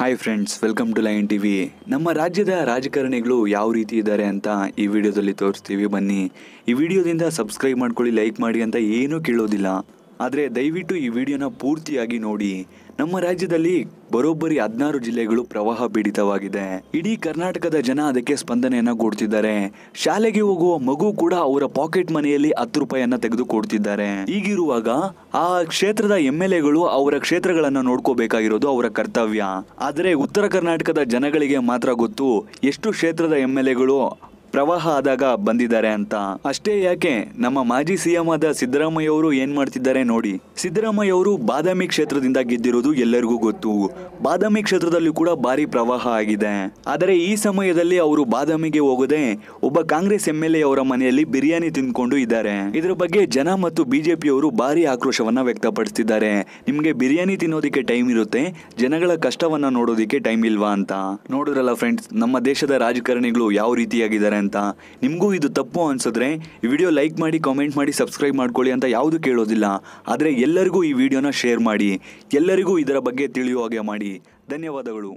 hi friends welcome to line TV ನಮ್ಮ ರಾಜ್ಯದ ರಾಜಕಾರಣಿಗಳು ಯಾವ ರೀತಿ ಇದ್ದಾರೆ ಅಂತ ಈ ವಿಡಿಯೋದಲ್ಲಿ ತೋರಿಸ್ತೀವಿ ಬನ್ನಿ ಈ ವಿಡಿಯೋದಿಂದ ಸಬ್ಸ್ಕ್ರೈಬ್ ಮಾಡ್ಕೊಳ್ಳಿ ಲೈಕ್ ಮಾಡಿ ಅಂತ ಏನೂ ಕೇಳೋದಿಲ್ಲ ಆದರೆ ದಯವಿಟ್ಟು ಈ ವಿಡಿಯೋನ ಪೂರ್ತಿಯಾಗಿ ನೋಡಿ ನಮ್ಮ ರಾಜ್ಯದಲ್ಲಿ ಬರೋಬ್ಬರಿ ಹದಿನಾರು ಜಿಲ್ಲೆಗಳು ಪ್ರವಾಹ ಪೀಡಿತವಾಗಿದೆ ಇಡೀ ಕರ್ನಾಟಕದ ಜನ ಅದಕ್ಕೆ ಸ್ಪಂದನೆಯನ್ನ ಕೊಡ್ತಿದ್ದಾರೆ ಶಾಲೆಗೆ ಹೋಗುವ ಮಗು ಕೂಡ ಅವರ ಪಾಕೆಟ್ ಮನೆಯಲ್ಲಿ ಹತ್ತು ರೂಪಾಯಿಯನ್ನ ತೆಗೆದುಕೊಡ್ತಿದ್ದಾರೆ ಹೀಗಿರುವಾಗ ಆ ಕ್ಷೇತ್ರದ ಎಂ ಎಲ್ ಎಗಳು ಅವರ ಕ್ಷೇತ್ರಗಳನ್ನ ನೋಡ್ಕೋಬೇಕಾಗಿರೋದು ಅವರ ಕರ್ತವ್ಯ ಆದರೆ ಉತ್ತರ ಕರ್ನಾಟಕದ ಜನಗಳಿಗೆ ಮಾತ್ರ ಗೊತ್ತು ಎಷ್ಟು ಕ್ಷೇತ್ರದ ಎಂ ಎಲ್ ಎಗಳು ಪ್ರವಾಹ ಆದಾಗ ಬಂದಿದ್ದಾರೆ ಅಂತ ಅಷ್ಟೇ ಯಾಕೆ ನಮ್ಮ ಮಾಜಿ ಸಿಎಂ ಆದ ಸಿದ್ದರಾಮಯ್ಯ ಅವರು ಏನ್ ಮಾಡ್ತಿದ್ದಾರೆ ನೋಡಿ ಸಿದ್ದರಾಮಯ್ಯ ಅವರು ಬಾದಾಮಿ ಕ್ಷೇತ್ರದಿಂದ ಗೆದ್ದಿರೋದು ಎಲ್ಲರಿಗೂ ಗೊತ್ತು ಬಾದಾಮಿ ಕ್ಷೇತ್ರದಲ್ಲಿ ಕೂಡ ಭಾರಿ ಪ್ರವಾಹ ಆಗಿದೆ ಆದರೆ ಈ ಸಮಯದಲ್ಲಿ ಅವರು ಬಾದಾಮಿಗೆ ಹೋಗದೆ ಒಬ್ಬ ಕಾಂಗ್ರೆಸ್ ಎಂ ಎಲ್ ಎ ಅವರ ಮನೆಯಲ್ಲಿ ಬಿರಿಯಾನಿ ತಿಂದ್ಕೊಂಡು ಇದ್ದಾರೆ ಇದರ ಬಗ್ಗೆ ಜನ ಮತ್ತು ಬಿಜೆಪಿಯವರು ಭಾರಿ ಆಕ್ರೋಶವನ್ನ ವ್ಯಕ್ತಪಡಿಸುತ್ತಿದ್ದಾರೆ ನಿಮ್ಗೆ ಬಿರಿಯಾನಿ ತಿನ್ನೋದಕ್ಕೆ ಟೈಮ್ ಇರುತ್ತೆ ಜನಗಳ ಕಷ್ಟವನ್ನ ನೋಡೋದಿಕ್ಕೆ ಟೈಮ್ ಇಲ್ವಾ ಅಂತ ನೋಡಿದ್ರಲ್ಲ ಫ್ರೆಂಡ್ಸ್ ನಮ್ಮ ದೇಶದ ರಾಜಕಾರಣಿಗಳು ಯಾವ ರೀತಿಯಾಗಿದ್ದಾರೆ ಅಂತ ನಿಮಗೂ ಇದು ತಪ್ಪು ಅನ್ಸಿದ್ರೆ ಈ ವಿಡಿಯೋ ಲೈಕ್ ಮಾಡಿ ಕಾಮೆಂಟ್ ಮಾಡಿ ಸಬ್ಸ್ಕ್ರೈಬ್ ಮಾಡ್ಕೊಳ್ಳಿ ಅಂತ ಯಾವುದು ಕೇಳೋದಿಲ್ಲ ಆದರೆ ಎಲ್ಲರಿಗೂ ಈ ವಿಡಿಯೋನ ಶೇರ್ ಮಾಡಿ ಎಲ್ಲರಿಗೂ ಇದರ ಬಗ್ಗೆ ತಿಳಿಯುವ ಹಾಗೆ ಮಾಡಿ ಧನ್ಯವಾದಗಳು